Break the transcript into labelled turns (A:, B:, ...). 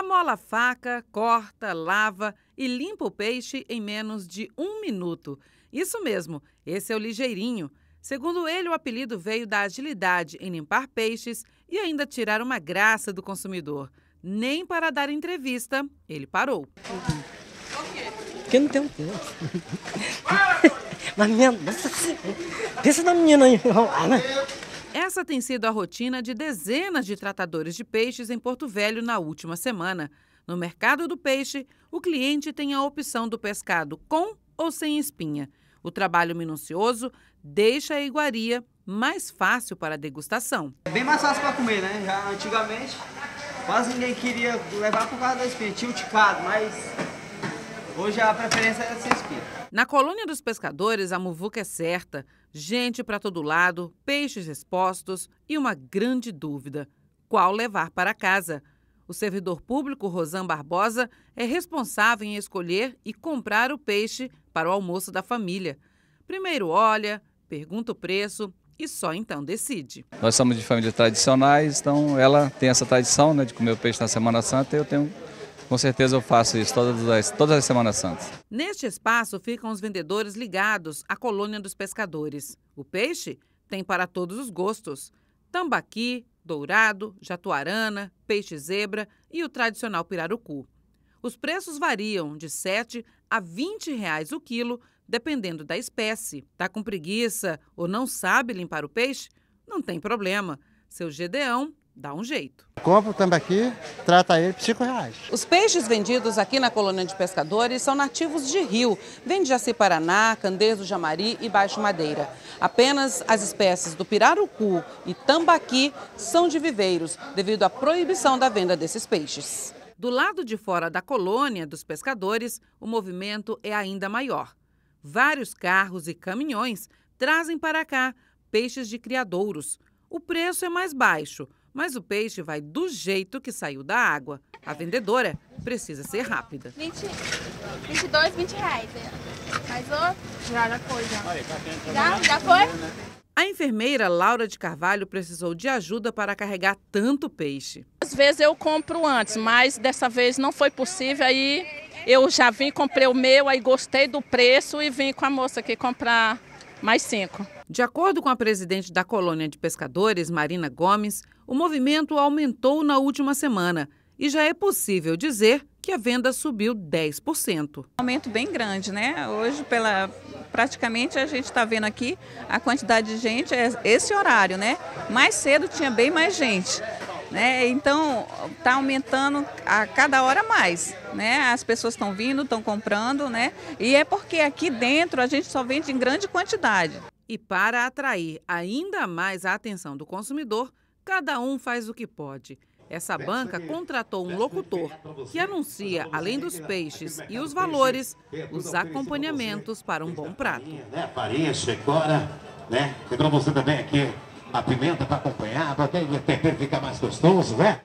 A: Amola a faca, corta, lava e limpa o peixe em menos de um minuto. Isso mesmo, esse é o ligeirinho. Segundo ele, o apelido veio da agilidade em limpar peixes e ainda tirar uma graça do consumidor. Nem para dar entrevista, ele parou. Porque não tem um tempo. Mas minha, nossa, pensa na menina né? Essa tem sido a rotina de dezenas de tratadores de peixes em Porto Velho na última semana. No mercado do peixe, o cliente tem a opção do pescado com ou sem espinha. O trabalho minucioso deixa a iguaria mais fácil para a degustação. É bem mais fácil para comer, né? Já antigamente quase ninguém queria levar por causa da espinha, tinha o ticado, mas hoje a preferência é sem espinha. Na colônia dos pescadores, a muvuca é certa, gente para todo lado, peixes expostos e uma grande dúvida: qual levar para casa? O servidor público Rosan Barbosa é responsável em escolher e comprar o peixe para o almoço da família. Primeiro olha, pergunta o preço e só então decide. Nós somos de famílias tradicionais, então ela tem essa tradição né, de comer o peixe na Semana Santa e eu tenho com certeza eu faço isso todas as, todas as Semanas Santas. Neste espaço ficam os vendedores ligados à colônia dos pescadores. O peixe tem para todos os gostos: tambaqui, dourado, jatuarana, peixe zebra e o tradicional pirarucu. Os preços variam de 7 a 20 reais o quilo, dependendo da espécie. Tá com preguiça ou não sabe limpar o peixe? Não tem problema. Seu Gedeão dá um jeito. Compra o tambaqui, trata ele por 5 reais. Os peixes vendidos aqui na colônia de pescadores são nativos de rio. Vem de Jaciparaná, paraná do Jamari e Baixo Madeira. Apenas as espécies do pirarucu e tambaqui são de viveiros, devido à proibição da venda desses peixes. Do lado de fora da colônia dos pescadores, o movimento é ainda maior. Vários carros e caminhões trazem para cá peixes de criadouros. O preço é mais baixo, mas o peixe vai do jeito que saiu da água. A vendedora precisa ser rápida. 20, 22, 20 reais. Né? Mais outro? Tá já, já foi, já. Já, já foi? A enfermeira Laura de Carvalho precisou de ajuda para carregar tanto peixe. Às vezes eu compro antes, mas dessa vez não foi possível. Aí eu já vim, comprei o meu, aí gostei do preço e vim com a moça aqui comprar mais cinco. De acordo com a presidente da colônia de pescadores, Marina Gomes, o movimento aumentou na última semana e já é possível dizer que a venda subiu 10%. Um aumento bem grande, né? Hoje, pela, praticamente, a gente está vendo aqui a quantidade de gente, é esse horário, né? Mais cedo tinha bem mais gente. Né? Então está aumentando a cada hora mais, né? As pessoas estão vindo, estão comprando, né? E é porque aqui dentro a gente só vende em grande quantidade. E para atrair ainda mais a atenção do consumidor, Cada um faz o que pode. Essa banca contratou um locutor que anuncia, além dos peixes e os valores, os acompanhamentos para um bom prato. Farinha, né? checora, né? Chegou você também aqui a pimenta para acompanhar, para o tempero ficar mais gostoso, né?